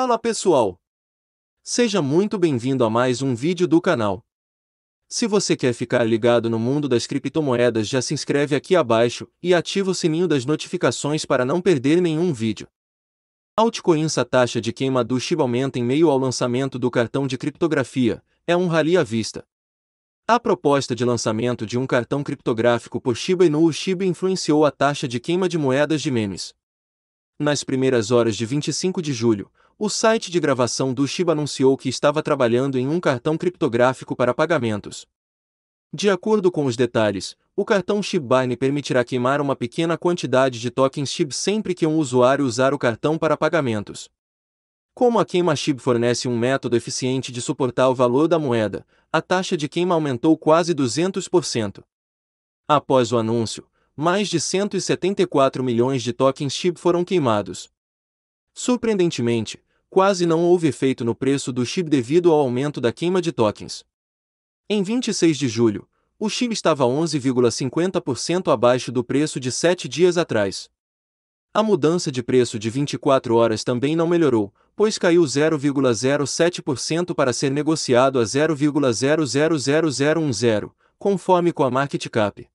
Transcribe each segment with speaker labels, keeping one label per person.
Speaker 1: Fala pessoal! Seja muito bem-vindo a mais um vídeo do canal. Se você quer ficar ligado no mundo das criptomoedas já se inscreve aqui abaixo e ativa o sininho das notificações para não perder nenhum vídeo. Altcoins é A taxa de queima do Shiba aumenta em meio ao lançamento do cartão de criptografia, é um rally à vista. A proposta de lançamento de um cartão criptográfico por Shiba Inu Shiba influenciou a taxa de queima de moedas de memes. Nas primeiras horas de 25 de julho, o site de gravação do Shiba anunciou que estava trabalhando em um cartão criptográfico para pagamentos. De acordo com os detalhes, o cartão Shibane permitirá queimar uma pequena quantidade de tokens SHIB sempre que um usuário usar o cartão para pagamentos. Como a queima SHIB fornece um método eficiente de suportar o valor da moeda, a taxa de queima aumentou quase 200%. Após o anúncio, mais de 174 milhões de tokens SHIB foram queimados. Surpreendentemente, quase não houve efeito no preço do chip devido ao aumento da queima de tokens. Em 26 de julho, o chip estava 11,50% abaixo do preço de sete dias atrás. A mudança de preço de 24 horas também não melhorou, pois caiu 0,07% para ser negociado a 0,000010, conforme com a market cap.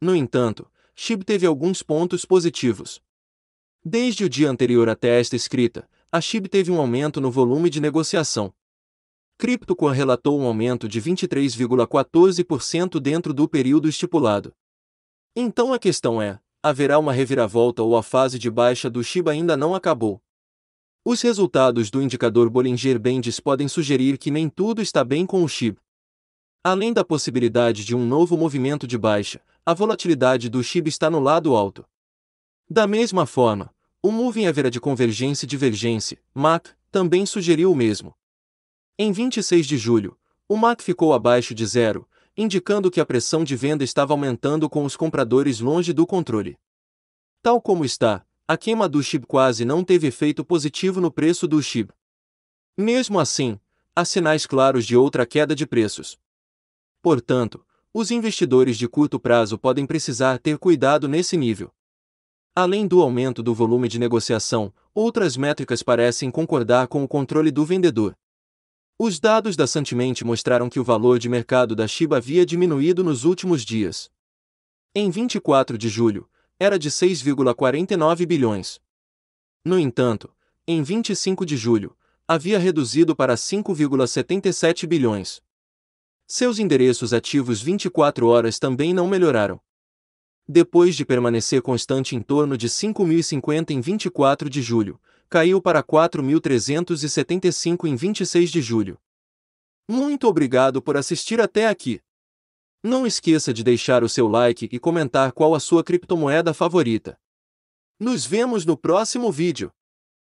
Speaker 1: No entanto, SHIB teve alguns pontos positivos. Desde o dia anterior até esta escrita, a SHIB teve um aumento no volume de negociação. CryptoCoin relatou um aumento de 23,14% dentro do período estipulado. Então a questão é: haverá uma reviravolta ou a fase de baixa do Shiba ainda não acabou? Os resultados do indicador Bollinger Bands podem sugerir que nem tudo está bem com o Shiba. Além da possibilidade de um novo movimento de baixa, a volatilidade do Shiba está no lado alto. Da mesma forma, o Moving haverá de Convergência e Divergência, MAC, também sugeriu o mesmo. Em 26 de julho, o MAC ficou abaixo de zero, indicando que a pressão de venda estava aumentando com os compradores longe do controle. Tal como está, a queima do SHIB quase não teve efeito positivo no preço do SHIB. Mesmo assim, há sinais claros de outra queda de preços. Portanto, os investidores de curto prazo podem precisar ter cuidado nesse nível. Além do aumento do volume de negociação, outras métricas parecem concordar com o controle do vendedor. Os dados da Santiment mostraram que o valor de mercado da Shiba havia diminuído nos últimos dias. Em 24 de julho, era de 6,49 bilhões. No entanto, em 25 de julho, havia reduzido para 5,77 bilhões. Seus endereços ativos 24 horas também não melhoraram depois de permanecer constante em torno de 5.050 em 24 de julho, caiu para 4.375 em 26 de julho. Muito obrigado por assistir até aqui. Não esqueça de deixar o seu like e comentar qual a sua criptomoeda favorita. Nos vemos no próximo vídeo.